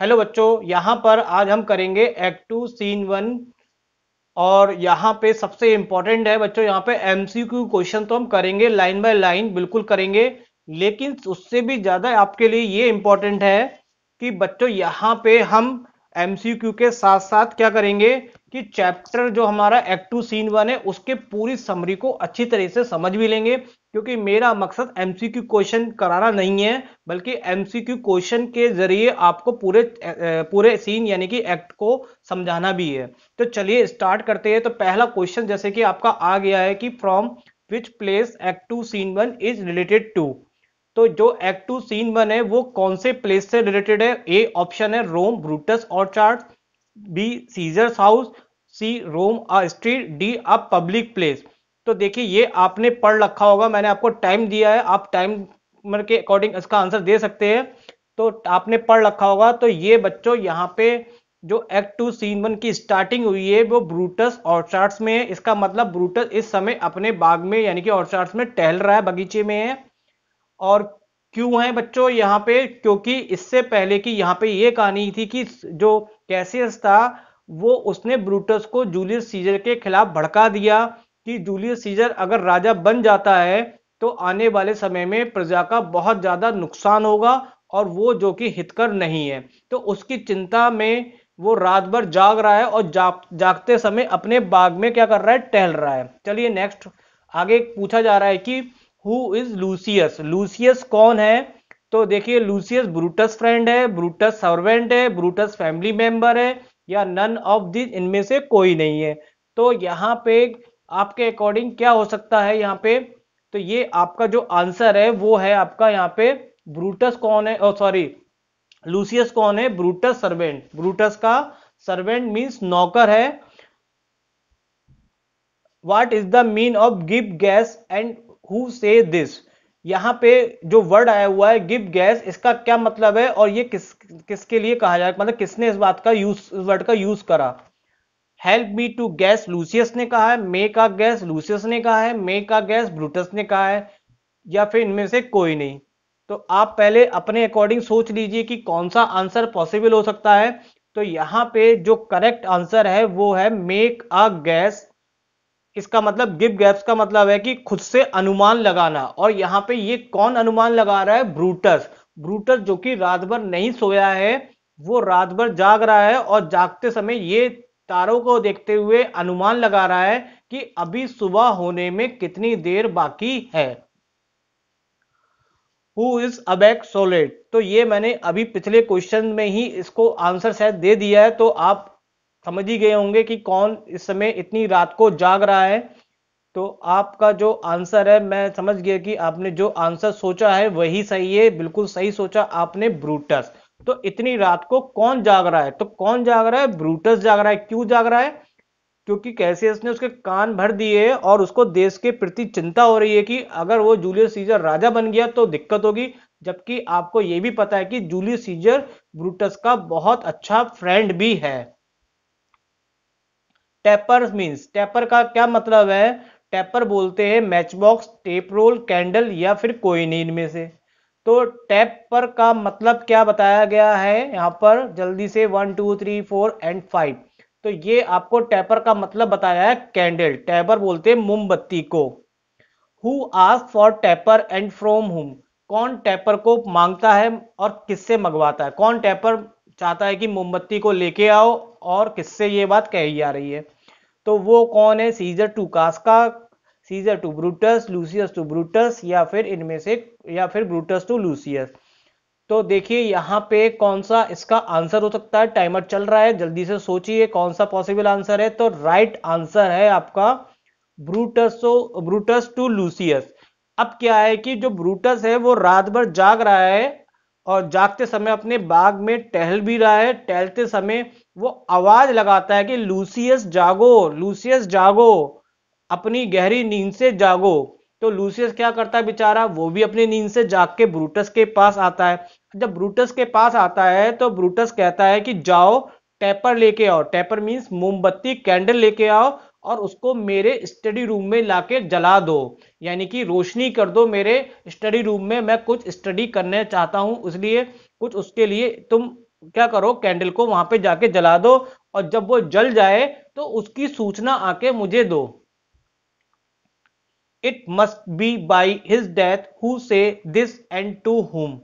hello बच्चों यहाँ पर आज हम करेंगे एक्ट टू सीन वन और यहाँ पे सबसे इम्पोर्टेंट है बच्चों यहाँ पे एमसीक्यू क्वेश्चन तो हम करेंगे लाइन बाय लाइन बिल्कुल करेंगे लेकिन उससे भी ज़्यादा आपके लिए ये इम्पोर्टेंट है कि बच्चों यहाँ पे हम एमसीक्यू के साथ साथ क्या करेंगे कि चैप्टर जो हमारा एक्ट टू सीन वन है उसके पूरी समरी को अच्छी तरह से समझ भी लेंगे क्योंकि मेरा मकसद एमसीक्यू क्वेश्चन कराना नहीं है बल्कि एमसीक्यू क्वेश्चन के जरिए आपको पूरे पूरे सीन यानी कि एक्ट को समझाना भी है तो चलिए स्टार्ट करते हैं तो पहला क्वेश्चन जैसे कि आपका आ गया है कि from which place act two scene one is related to तो जो एक्ट टू सीन वन है वो कौन से प्लेस से रिलेटेड है ए ऑप्शन है Rome Brutus orchard B Caesar's house C Rome street D a public place तो देखिए ये आपने पढ़ रखा होगा मैंने आपको टाइम दिया है आप टाइम के अकॉर्डिंग इसका आंसर दे सकते हैं तो आपने पढ़ रखा होगा तो ये बच्चों यहाँ पे जो एक्ट टू सीन वन की स्टार्टिंग हुई है वो ब्रूटस ऑर्चार्ड्स में है इसका मतलब ब्रूटस इस समय अपने बाग में यानी कि ऑर्चार्ड्स में टहल रहा है बगीचे में है और क्यों है बच्चों यहाँ पे क्योंकि इससे पहले कि यहाँ पे ये कहानी थी कि जो कैसियस था वो उसने ब्रूटस को जूलियस सीजर के खिलाफ भड़का दिया कि जूलियस सीजर अगर राजा बन जाता है तो आने वाले समय में प्रजा का बहुत ज्यादा नुकसान होगा और वो जो कि हितकर नहीं है तो उसकी चिंता में वो रात भर जाग रहा है और जा, जागते समय अपने बाग में क्या कर रहा है टहल रहा है चलिए नेक्स्ट आगे पूछा जा रहा है कि हु इज लूसियस लूसियस कौन है तो देखिए लूसियस ब्रूटस फ्रेंड है ब्रूटस सर्वेंट है ब्रूटस फैमिली मेंबर है या नन ऑफ दिस इनमें से कोई नहीं है तो यहाँ पे आपके अकॉर्डिंग क्या हो सकता है यहाँ पे तो ये आपका जो आंसर है वो है आपका यहाँ पे ब्रूटस कौन है सॉरी oh, लूसियस कौन है ब्रूटस सर्वेंट ब्रूटस का सर्वेंट मींस नौकर है what is the mean of give guess and who say this यहाँ पे जो वर्ड आया हुआ है गिव गैस इसका क्या मतलब है और ये किस किसके लिए कहा जाए मतलब किसने इस बात का यूज इस वर्ड का यूज करा help me to guess Lucius ने कहा है मे का गैस लूसियस ने कहा है मे का गैस ब्रूटस ने कहा है या फिर इनमें से कोई नहीं तो आप पहले अपने अकॉर्डिंग सोच लीजिए कि कौन सा आंसर पॉसिबल हो सकता है तो यहाँ पे जो करेक्ट आंसर है वो है मेक अ गैस इसका मतलब गिप गैप्स का मतलब है कि खुद से अनुमान लगाना और यहाँ पे ये कौन अनुमान लगा रहा है ब्रूटस ब्रूटस जो कि रात भर नहीं सोया है वो रात भर जाग रहा है और जागते समय ये तारों को देखते हुए अनुमान लगा रहा है कि अभी सुबह होने में कितनी देर बाकी है हु इज अबैक सोलेट तो ये मैंने अभी पिछले क्वेश्चन में ही इसको आंसर शायद दे दिया है तो आप समझ ही गए होंगे कि कौन इस समय इतनी रात को जाग रहा है तो आपका जो आंसर है मैं समझ गया कि आपने जो आंसर सोचा है वही सही है बिल्कुल सही सोचा आपने ब्रूटस तो इतनी रात को कौन जाग रहा है तो कौन जाग रहा है ब्रूटस जाग रहा है क्यों जाग रहा है क्योंकि कैसियस ने उसके कान भर दिए और उसको देश के प्रति चिंता हो रही है कि अगर वो जूलियस सीजर राजा बन गया तो दिक्कत होगी जबकि आपको ये भी पता है कि जूलियस सीजर ब्रूटस का बहुत अच्छा फ्रेंड भी है टेपर मीन्स टेपर का क्या मतलब है टेपर बोलते हैं matchbox tape roll candle या फिर कोई नहीं इनमें से तो टैप पर का मतलब क्या बताया गया है यहाँ पर जल्दी से one two three four and five तो ये आपको टेपर का मतलब बताया है कैंडल टेपर बोलते हैं मोमबत्ती को हु आज फॉर टेपर एंड फ्रॉम हुम कौन टेपर को मांगता है और किससे मंगवाता है कौन टेपर चाहता है कि मोमबत्ती को लेके आओ और किससे ये बात कही जा रही है तो वो कौन है Caesar to Casca Caesar to Brutus Lucius to Brutus या फिर इनमें से या फिर ब्रूटस टू लूसियस तो देखिए यहाँ पे कौन सा इसका आंसर हो सकता है टाइमर चल रहा है जल्दी से सोचिए कौन सा पॉसिबल आंसर है तो राइट आंसर है आपका ब्रूटस ब्रूटस टू लूसियस अब क्या है कि जो ब्रूटस है वो रात भर जाग रहा है और जागते समय अपने बाग में टहल भी रहा है टहलते समय वो आवाज लगाता है कि लूसियस जागो लूसियस जागो अपनी गहरी नींद से जागो तो लूसियस क्या करता है बेचारा वो भी अपनी नींद से जाग के ब्रूटस के पास आता है जब ब्रूटस के पास आता है तो ब्रूटस कहता है कि जाओ टैपर लेके आओ टैपर मीन्स मोमबत्ती कैंडल लेके आओ और उसको मेरे स्टडी रूम में लाके जला दो यानी कि रोशनी कर दो मेरे स्टडी रूम में मैं कुछ स्टडी करने चाहता हूँ इसलिए कुछ उसके लिए तुम क्या करो कैंडल को वहां पे जाके जला दो और जब वो जल जाए तो उसकी सूचना आके मुझे दो it must be by his death who say this and to whom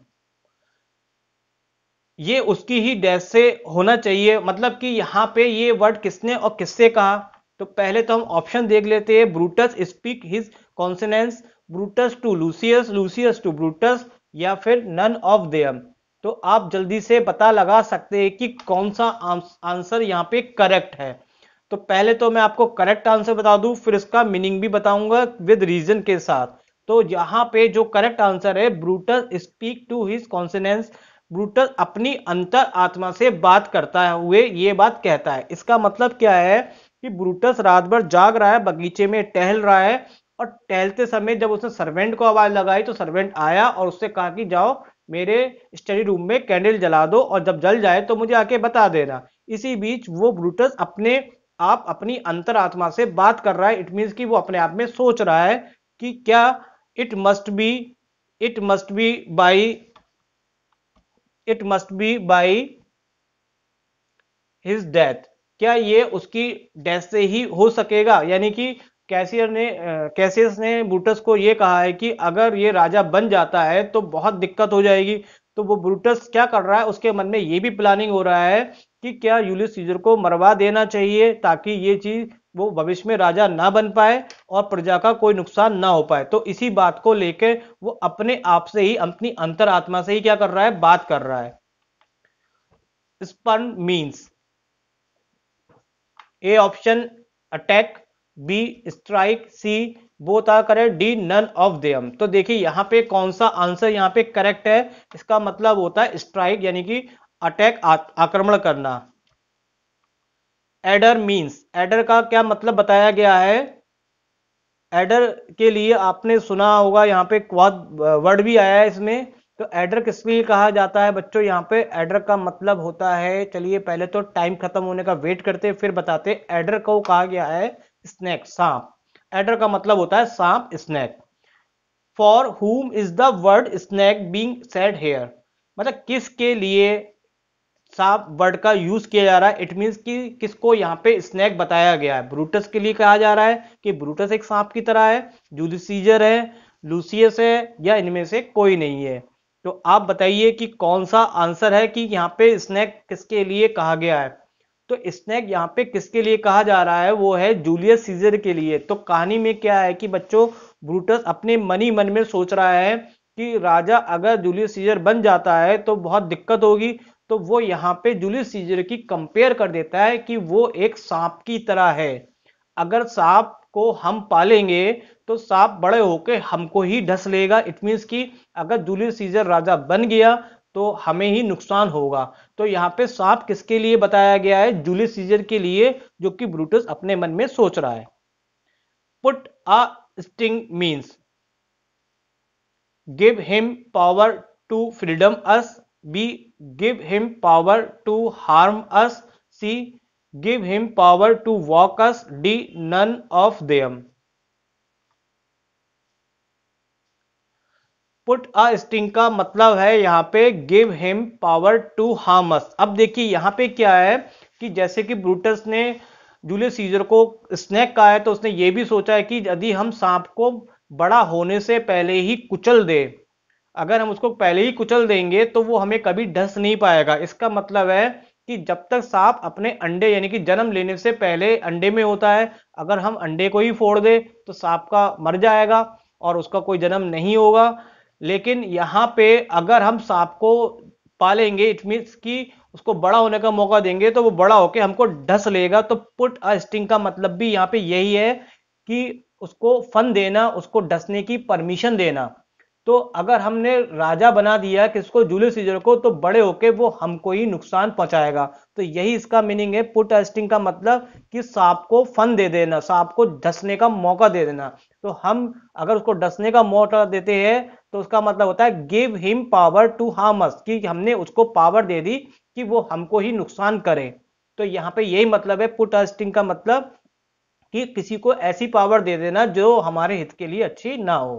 ये उसकी ही डेथ से होना चाहिए मतलब कि यहाँ पे ये वर्ड किसने और किससे कहा तो पहले तो हम ऑप्शन देख लेते हैं Brutus speak his conscience Brutus to Lucius Lucius to Brutus या फिर नन ऑफ देम तो आप जल्दी से पता लगा सकते हैं कि कौन सा आंसर यहाँ पे करेक्ट है तो पहले तो मैं आपको करेक्ट आंसर बता दूं फिर इसका मीनिंग भी बताऊंगा विद रीजन के साथ तो यहाँ पे जो करेक्ट आंसर है Brutus speak to his conscience Brutus अपनी अंतर आत्मा से बात करता है हुए ये बात कहता है इसका मतलब क्या है कि ब्रूटस रात भर जाग रहा है बगीचे में टहल रहा है और टहलते समय जब उसने सर्वेंट को आवाज लगाई तो सर्वेंट आया और उससे कहा कि जाओ मेरे स्टडी रूम में कैंडल जला दो और जब जल जाए तो मुझे आके बता देना इसी बीच वो ब्रूटस अपने आप अपनी अंतरात्मा से बात कर रहा है इट मीन्स कि वो अपने आप में सोच रहा है कि क्या it must be it must be by it must be by his death क्या ये उसकी डेथ से ही हो सकेगा यानी कि कैसियर ने कैसियस ने ब्रूटस को ये कहा है कि अगर ये राजा बन जाता है तो बहुत दिक्कत हो जाएगी तो वो ब्रूटस क्या कर रहा है उसके मन में ये भी प्लानिंग हो रहा है कि क्या यूलिस सीजर को मरवा देना चाहिए ताकि ये चीज वो भविष्य में राजा ना बन पाए और प्रजा का कोई नुकसान ना हो पाए तो इसी बात को लेके वो अपने आप से ही अपनी अंतरात्मा से ही क्या कर रहा है बात कर रहा है spurn means A option attack B strike C वो are correct D none of them तो देखिए यहाँ पे कौन सा आंसर यहाँ पे करेक्ट है इसका मतलब होता है स्ट्राइक यानी कि अटैक आक्रमण करना एडर मींस एडर का क्या मतलब बताया गया है एडर के लिए आपने सुना होगा यहाँ पे क्वाद वर्ड भी आया है इसमें तो एडर किस लिए कहा जाता है बच्चों यहाँ पे एडर का मतलब होता है चलिए पहले तो टाइम खत्म होने का वेट करते फिर बताते एडर को कहा गया है स्नैक सांप एडर का मतलब होता है सांप snake for whom is the word snake being said here मतलब किसके लिए सांप वर्ड का यूज किया जा रहा है इट मीन कि किसको यहाँ पे स्नैक बताया गया है ब्रूटस के लिए कहा जा रहा है कि ब्रूटस एक सांप की तरह है जूदिसीजर है लूसियस है या इनमें से कोई नहीं है तो आप बताइए कि कौन सा आंसर है कि यहाँ पे स्नैक किसके लिए कहा गया है तो स्नैक यहाँ पे किसके लिए कहा जा रहा है वो है जूलियस सीजर के लिए तो कहानी में क्या है कि बच्चों ब्रूटस अपने मन ही मन में सोच रहा है कि राजा अगर जूलियस सीजर बन जाता है तो बहुत दिक्कत होगी तो वो यहाँ पे जूलियस सीजर की कंपेयर कर देता है कि वो एक सांप की तरह है अगर सांप को हम पालेंगे तो सांप बड़े होके हमको ही ढस लेगा इट मीन्स कि अगर जूलियस सीजर राजा बन गया तो हमें ही नुकसान होगा तो यहाँ पे सांप किसके लिए बताया गया है जूलियस सीजर के लिए जो कि ब्रूटस अपने मन में सोच रहा है put a sting means give him power to freedom us B give him power to harm us C give him power to walk us D none of them put a sting का मतलब है यहाँ पे give him power to harms अब देखिए यहाँ पे क्या है कि जैसे कि ब्रूटस ने जूलियस सीजर को स्नैक कहा है तो उसने ये भी सोचा है कि यदि हम सांप को बड़ा होने से पहले ही कुचल दे अगर हम उसको पहले ही कुचल देंगे तो वो हमें कभी ढस नहीं पाएगा इसका मतलब है कि जब तक सांप अपने अंडे यानी कि जन्म लेने से पहले अंडे में होता है अगर हम अंडे को ही फोड़ दे तो सांप का मर जाएगा और उसका कोई जन्म नहीं होगा लेकिन यहाँ पे अगर हम सांप को पालेंगे इट मीन्स कि उसको बड़ा होने का मौका देंगे तो वो बड़ा होके हमको ढस लेगा तो पुट अ स्टिंग का मतलब भी यहाँ पे यही है कि उसको फन देना उसको ढसने की परमिशन देना तो अगर हमने राजा बना दिया किसको जूलियस सीजर को तो बड़े होके वो हमको ही नुकसान पहुंचाएगा तो यही इसका मीनिंग है पुट अस्टिंग का मतलब कि सांप को फन दे देना सांप को ढसने का मौका दे देना तो हम अगर उसको ढसने का मौका देते हैं तो उसका मतलब होता है give him power to harm us कि हमने उसको पावर दे दी कि वो हमको ही नुकसान करे तो यहाँ पे यही मतलब है पुट अस्टिंग का मतलब कि किसी को ऐसी पावर दे देना जो हमारे हित के लिए अच्छी ना हो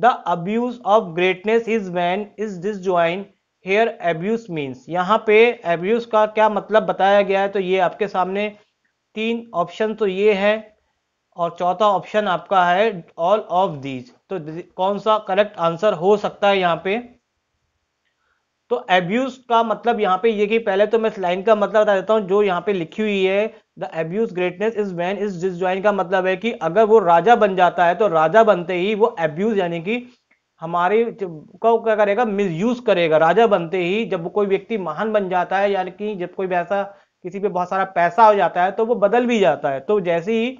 the abuse of greatness is when is this join here abuse means यहाँ पे एब्यूज का क्या मतलब बताया गया है तो ये आपके सामने तीन ऑप्शन तो ये है और चौथा ऑप्शन आपका है ऑल ऑफ दीज तो कौन सा करेक्ट आंसर हो सकता है यहाँ पे तो एब्यूज का मतलब यहाँ पे ये कि पहले तो मैं इस लाइन का मतलब बता देता हूँ जो यहाँ पे लिखी हुई है the abuse greatness is when is join का मतलब है कि अगर वो राजा बन जाता है तो राजा बनते ही वो एब्यूज यानी कि हमारे को क्या करेगा मिस यूज करेगा राजा बनते ही जब कोई व्यक्ति महान बन जाता है यानी कि जब कोई वैसा किसी पे बहुत सारा पैसा हो जाता है तो वो बदल भी जाता है तो जैसे ही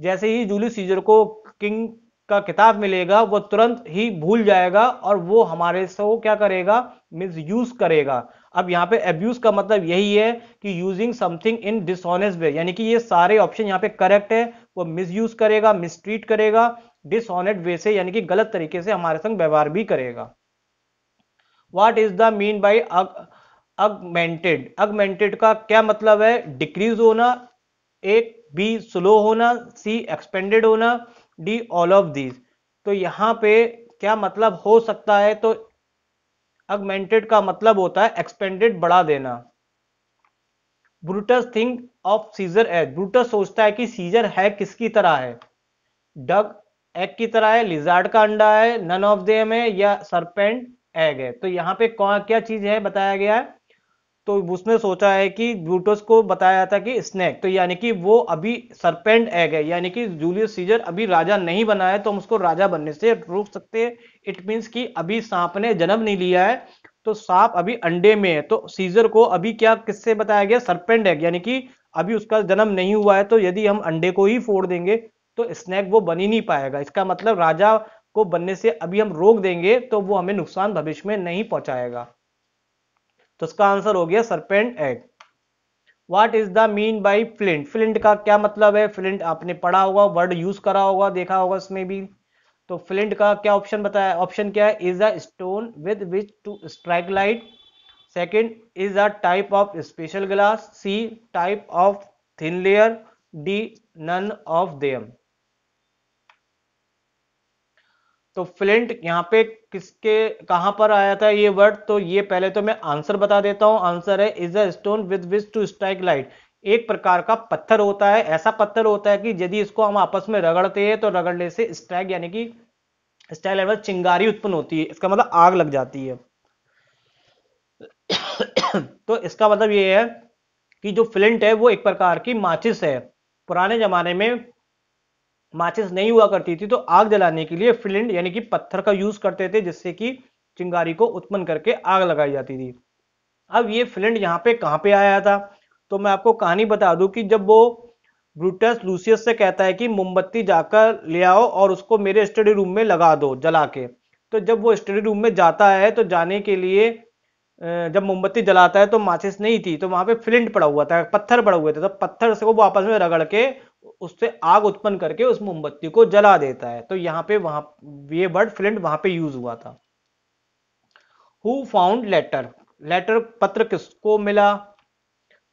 जैसे ही जूली सीजर को किंग का किताब मिलेगा वो तुरंत ही भूल जाएगा और वो हमारे से क्या करेगा मीन्स यूज करेगा अब यहाँ पे एब्यूज का मतलब यही है कि using something in dishonest way यानी कि ये सारे ऑप्शन यहाँ पे करेक्ट है वो यूज करेगा मिसट्रीट करेगा डिसऑनेस्ट वे से यानी कि गलत तरीके से हमारे संग व्यवहार भी करेगा what is the mean by augmented augmented का क्या मतलब है डिक्रीज होना एक बी स्लो होना सी एक्सपेंडेड होना डी ऑल ऑफ दीज तो यहाँ पे क्या मतलब हो सकता है तो अगमेंटेड का मतलब होता है एक्सपेंडेड बढ़ा देना Brutus think of Caesar as Brutus सोचता है कि सीजर है किसकी तरह है डग एग की तरह है लिजार्ड का अंडा है नन ऑफ देम है या सरपेंट एग है तो यहाँ पे कौन क्या चीज है बताया गया है तो उसने सोचा है कि ब्रूटस को बताया था कि स्नैक तो यानी कि वो अभी सरपेंट एग है यानी कि जूलियस सीजर अभी राजा नहीं बना है तो हम उसको राजा बनने से रोक सकते हैं इट मीन्स कि अभी सांप ने जन्म नहीं लिया है तो सांप अभी अंडे में है तो सीजर को अभी क्या किससे बताया गया सरपेंट एग यानी कि अभी उसका जन्म नहीं हुआ है तो यदि हम अंडे को ही फोड़ देंगे तो स्नैक वो बन ही नहीं पाएगा इसका मतलब राजा को बनने से अभी हम रोक देंगे तो वो हमें नुकसान भविष्य में नहीं पहुंचाएगा तो इसका आंसर हो गया serpent egg what is the mean by flint flint का क्या मतलब है फ्लिंट आपने पढ़ा होगा वर्ड यूज करा होगा देखा होगा इसमें भी तो फ्लिंट का क्या ऑप्शन बताया ऑप्शन क्या है is a stone with which to strike light second is a type of special glass C type of thin layer D none of them तो फ्लिंट यहाँ पे किसके कहाँ पर आया था ये वर्ड तो ये पहले तो मैं आंसर बता देता हूँ आंसर है is a stone with which to strike light एक प्रकार का पत्थर होता है ऐसा पत्थर होता है कि यदि इसको हम आपस में रगड़ते हैं तो रगड़ने से स्ट्राइक यानी कि स्ट्राइक लाइट चिंगारी उत्पन्न होती है इसका मतलब आग लग जाती है तो इसका मतलब ये है कि जो फ्लिंट है वो एक प्रकार की माचिस है पुराने जमाने में माचिस नहीं हुआ करती थी तो आग जलाने के लिए फिलिंड यानी कि पत्थर का यूज करते थे जिससे कि चिंगारी को उत्पन्न करके आग लगाई जाती थी अब ये फिलिंड यहाँ पे कहाँ पे आया था तो मैं आपको कहानी बता दूं कि जब वो ब्रूटस लूसियस से कहता है कि मोमबत्ती जाकर ले आओ और उसको मेरे स्टडी रूम में लगा दो जला के तो जब वो स्टडी रूम में जाता है तो जाने के लिए जब मोमबत्ती जलाता है तो माचिस नहीं थी तो वहां पे फ्लिंट पड़ा हुआ था पत्थर पड़ा हुआ था तो पत्थर से वो वापस में रगड़ के उससे आग उत्पन्न करके उस मोमबत्ती को जला देता है तो यहां पे वहां ये वर्ड फ्लिंट वहां पे यूज हुआ था हु फाउंड लेटर लेटर पत्र किसको मिला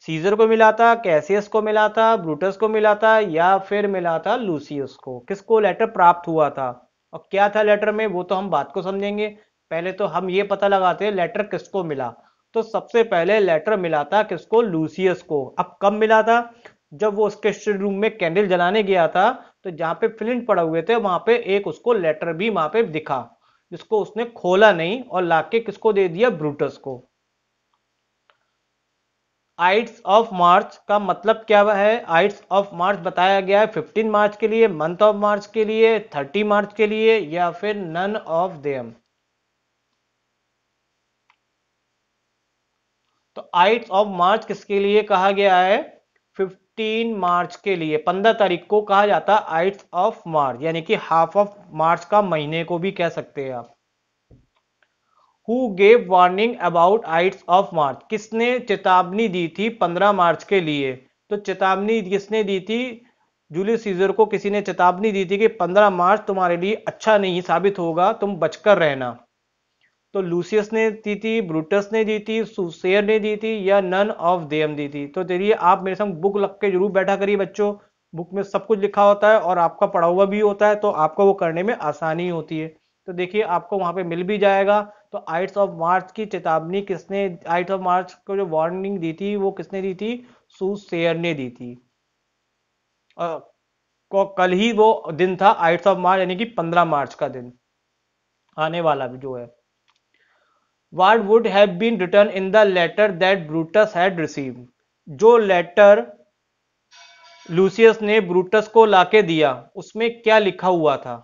सीजर को मिला था कैसियस को मिला था ब्रूटस को मिला था या फिर मिला था लूसियस को किसको लेटर प्राप्त हुआ था और क्या था लेटर में वो तो हम बात को समझेंगे पहले तो हम ये पता लगाते हैं लेटर किसको मिला तो सबसे पहले लेटर मिला था किसको लूसियस को अब कब मिला था जब वो उसके स्टडी रूम में कैंडल जलाने गया था तो जहाँ पे फ्लिंट पड़ा हुए थे वहां पे एक उसको लेटर भी वहां पे दिखा जिसको उसने खोला नहीं और लाके किसको दे दिया ब्रूटस को आइट्स ऑफ मार्च का मतलब क्या है आइट्स ऑफ मार्च बताया गया है 15 मार्च के लिए मंथ ऑफ मार्च के लिए 30 मार्च के लिए या फिर नन ऑफ देम तो आइट्स ऑफ मार्च किसके लिए कहा गया है तीन मार्च के लिए पंद्रह तारीख को कहा जाता है आइट्स ऑफ मार्च यानी कि हाफ ऑफ मार्च का महीने को भी कह सकते हैं आप who gave warning about ides of March किसने चेतावनी दी थी 15 मार्च के लिए तो चेतावनी किसने दी थी जूलियस सीजर को किसी ने चेतावनी दी थी कि 15 मार्च तुम्हारे लिए अच्छा नहीं साबित होगा तुम बचकर रहना तो लूसियस ने दी थी ब्रूटस ने दी थी सुसेयर ने दी थी या नन ऑफ देम दी थी तो चलिए आप मेरे संग बुक लग के जरूर बैठा करिए बच्चों बुक में सब कुछ लिखा होता है और आपका पढ़ा हुआ भी होता है तो आपको वो करने में आसानी होती है तो देखिए आपको वहाँ पे मिल भी जाएगा तो आइट्स ऑफ मार्च की चेतावनी किसने आइट्स ऑफ मार्च को जो वार्निंग दी थी वो किसने दी थी सुसेयर ने दी थी और कल ही वो दिन था आइट्स ऑफ मार्च यानी कि पंद्रह मार्च का दिन आने वाला भी जो है what would have been written in the letter that Brutus had receive जो लेटर लूसियस ने ब्रूटस को लाके दिया उसमें क्या लिखा हुआ था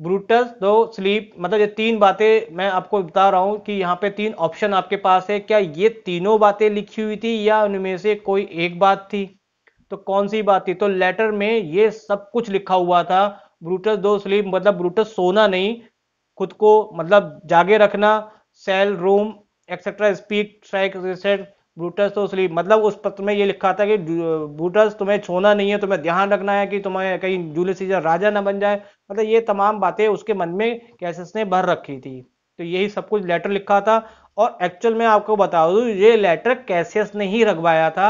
ब्रूटस दो स्लीप मतलब ये तीन बातें मैं आपको बता रहा हूं कि यहाँ पे तीन ऑप्शन आपके पास है क्या ये तीनों बातें लिखी हुई थी या उनमें से कोई एक बात थी तो कौन सी बात थी तो लेटर में ये सब कुछ लिखा हुआ था ब्रूटस दो स्लीप मतलब ब्रूटस सोना नहीं खुद को मतलब जागे रखना shall Rome etcetera speak strike रिसेट ब्रूटस तो स्लीप मतलब उस पत्र में ये लिखा था कि ब्रूटस तुम्हें छोना नहीं है तुम्हें ध्यान रखना है कि तुम्हें कहीं जूलियस सीजर राजा ना बन जाए मतलब ये तमाम बातें उसके मन में कैसेस ने भर रखी थी तो यही सब कुछ लेटर लिखा था और एक्चुअल में आपको बता दूँ तो ये लेटर कैसेस ने ही रखवाया था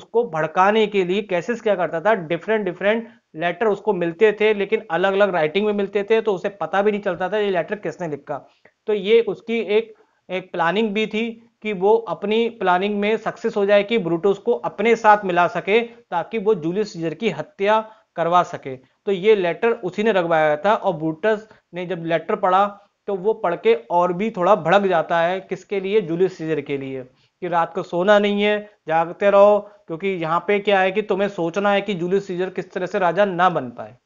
उसको भड़काने के लिए कैसेस क्या करता था डिफरेंट डिफरेंट लेटर उसको मिलते थे लेकिन अलग अलग राइटिंग में मिलते थे तो उसे पता भी नहीं चलता था ये लेटर किसने लिखा तो ये उसकी एक एक प्लानिंग भी थी कि वो अपनी प्लानिंग में सक्सेस हो जाए कि ब्रूटोस को अपने साथ मिला सके ताकि वो जूलियस सीजर की हत्या करवा सके तो ये लेटर उसी ने रखवाया था और ब्रूटस ने जब लेटर पढ़ा तो वो पढ़ के और भी थोड़ा भड़क जाता है किसके लिए जूलियस सीजर के लिए कि रात को सोना नहीं है जागते रहो क्योंकि यहाँ पे क्या है कि तुम्हें सोचना है कि जूलियस सीजर किस तरह से राजा ना बन पाए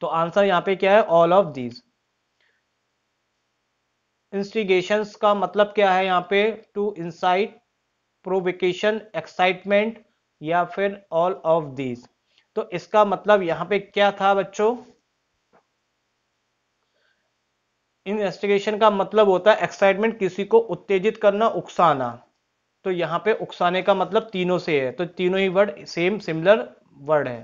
तो आंसर यहाँ पे क्या है ऑल ऑफ दीज इंस्टिगेशन का मतलब क्या है यहाँ पे टू इंसाइट प्रोविकेशन एक्साइटमेंट या फिर ऑल ऑफ दीज तो इसका मतलब यहाँ पे क्या था बच्चों इन्वेस्टिगेशन का मतलब होता है एक्साइटमेंट किसी को उत्तेजित करना उकसाना तो यहाँ पे उकसाने का मतलब तीनों से है तो तीनों ही वर्ड सेम सिमिलर वर्ड है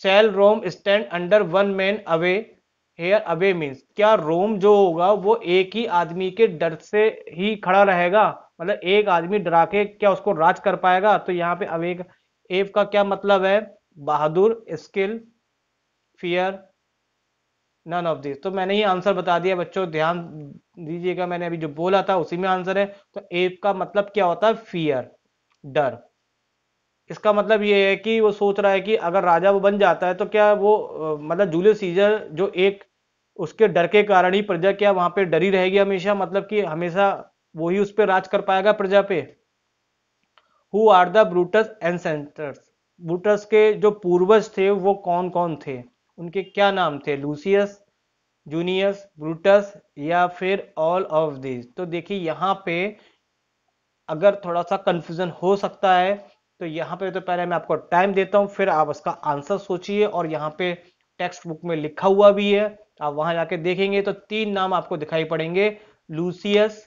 shall Rome stand under one man awe here awe means क्या रोम जो होगा वो एक ही आदमी के डर से ही खड़ा रहेगा मतलब एक आदमी डरा के क्या उसको राज कर पाएगा तो यहाँ पे अवे एव का क्या मतलब है बहादुर skill fear none of this तो मैंने ही आंसर बता दिया बच्चों ध्यान दीजिएगा मैंने अभी जो बोला था उसी में आंसर है तो एप का मतलब क्या होता है फियर डर इसका मतलब ये है कि वो सोच रहा है कि अगर राजा वो बन जाता है तो क्या वो मतलब जूलियस सीजर जो एक उसके डर के कारण ही प्रजा क्या वहां पे डरी रहेगी हमेशा मतलब कि हमेशा वो ही उस पर राज कर पाएगा प्रजा पे who are the Brutus ancestors ब्रूटस के जो पूर्वज थे वो कौन कौन थे उनके क्या नाम थे लूसियस जूनियस ब्रूटस या फिर ऑल ऑफ दिस तो देखिए यहाँ पे अगर थोड़ा सा कंफ्यूजन हो सकता है तो यहाँ पे तो पहले मैं आपको टाइम देता हूँ फिर आप उसका आंसर सोचिए और यहाँ पे टेक्स्ट बुक में लिखा हुआ भी है आप वहां जाके देखेंगे तो तीन नाम आपको दिखाई पड़ेंगे लूसियस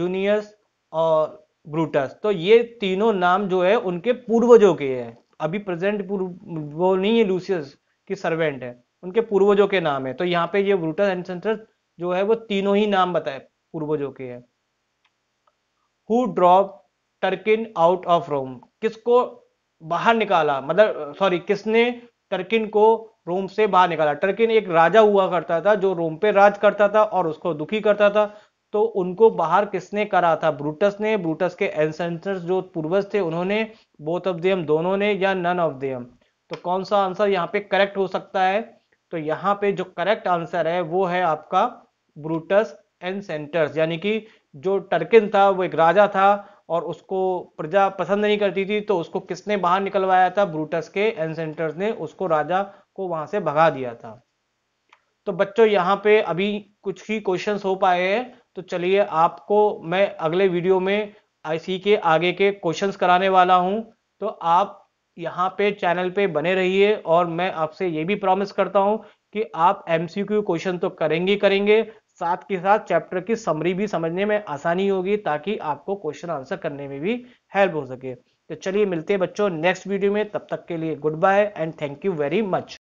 जूनियस और ब्रूटस तो ये तीनों नाम जो है उनके पूर्वजों के हैं अभी प्रेजेंट पूर्व वो नहीं है लूसियस की सर्वेंट है उनके पूर्वजों के नाम है तो यहाँ पे ये ब्रूटस एनसेंटर जो है वो तीनों ही नाम बताए पूर्वजों के है who drove Tarquin out of Rome किसको बाहर निकाला मतलब सॉरी किसने टर्किन को रोम से बाहर निकाला टर्किन एक राजा हुआ करता था जो रोम पे राज करता था और उसको दुखी करता था तो उनको बाहर किसने करा था ब्रूटस ने ब्रूटस के एंसेंटर्स जो पूर्वज थे उन्होंने बोथ ऑफ देम दोनों ने या नन ऑफ देम तो कौन सा आंसर यहाँ पे करेक्ट हो सकता है तो यहाँ पे जो करेक्ट आंसर है वो है आपका ब्रूटस एंड सेंटर्स यानी कि जो टर्किन था वो एक राजा था और उसको प्रजा पसंद नहीं करती थी तो उसको किसने बाहर निकलवाया था ब्रूटस के एनसेंटर्स ने उसको राजा को वहां से भगा दिया था तो बच्चों यहाँ पे अभी कुछ ही क्वेश्चन हो पाए हैं तो चलिए आपको मैं अगले वीडियो में इसी के आगे के क्वेश्चंस कराने वाला हूँ तो आप यहाँ पे चैनल पे बने रहिए और मैं आपसे ये भी प्रॉमिस करता हूँ कि आप एम क्वेश्चन तो करेंगे करेंगे साथ के साथ चैप्टर की समरी भी समझने में आसानी होगी ताकि आपको क्वेश्चन आंसर करने में भी हेल्प हो सके तो चलिए मिलते हैं बच्चों नेक्स्ट वीडियो में तब तक के लिए goodbye and thank you very much